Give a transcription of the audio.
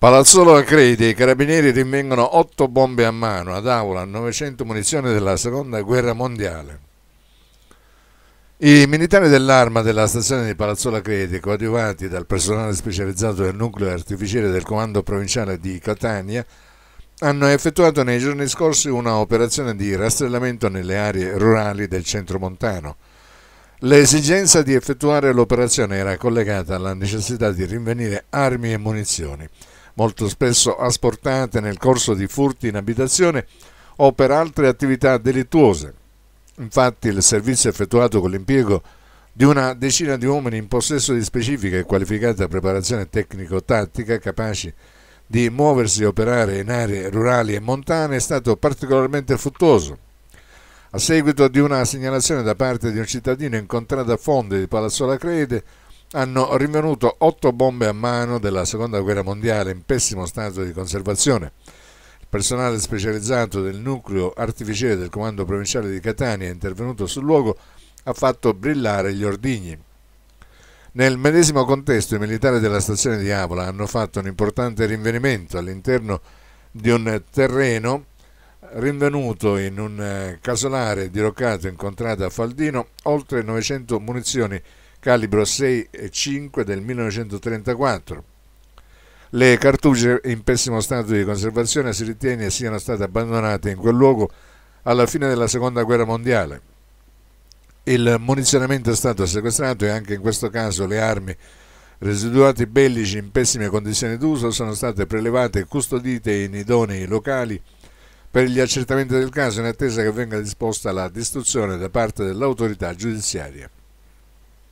Palazzolo Acredi, i carabinieri rinvengono 8 bombe a mano ad Aula, 900 munizioni della seconda guerra mondiale. I militari dell'arma della stazione di Palazzolo Acredi, coadiuvati dal personale specializzato del nucleo artificiere del comando provinciale di Catania, hanno effettuato nei giorni scorsi una operazione di rastrellamento nelle aree rurali del centro montano. L'esigenza di effettuare l'operazione era collegata alla necessità di rinvenire armi e munizioni molto spesso asportate nel corso di furti in abitazione o per altre attività delittuose. Infatti il servizio effettuato con l'impiego di una decina di uomini in possesso di specifica e qualificata preparazione tecnico-tattica capaci di muoversi e operare in aree rurali e montane è stato particolarmente fruttuoso. A seguito di una segnalazione da parte di un cittadino incontrato a Fonde di Palazzola La Crede, hanno rinvenuto otto bombe a mano della seconda guerra mondiale in pessimo stato di conservazione. Il personale specializzato del nucleo artificiere del comando provinciale di Catania, intervenuto sul luogo, ha fatto brillare gli ordigni. Nel medesimo contesto i militari della stazione di Avola hanno fatto un importante rinvenimento all'interno di un terreno rinvenuto in un eh, casolare diroccato in contrada a Faldino oltre 900 munizioni calibro 6 e 5 del 1934. Le cartucce in pessimo stato di conservazione si ritiene siano state abbandonate in quel luogo alla fine della seconda guerra mondiale. Il munizionamento è stato sequestrato e anche in questo caso le armi residuati bellici in pessime condizioni d'uso sono state prelevate e custodite in idonei locali per gli accertamenti del caso in attesa che venga disposta la distruzione da parte dell'autorità giudiziaria.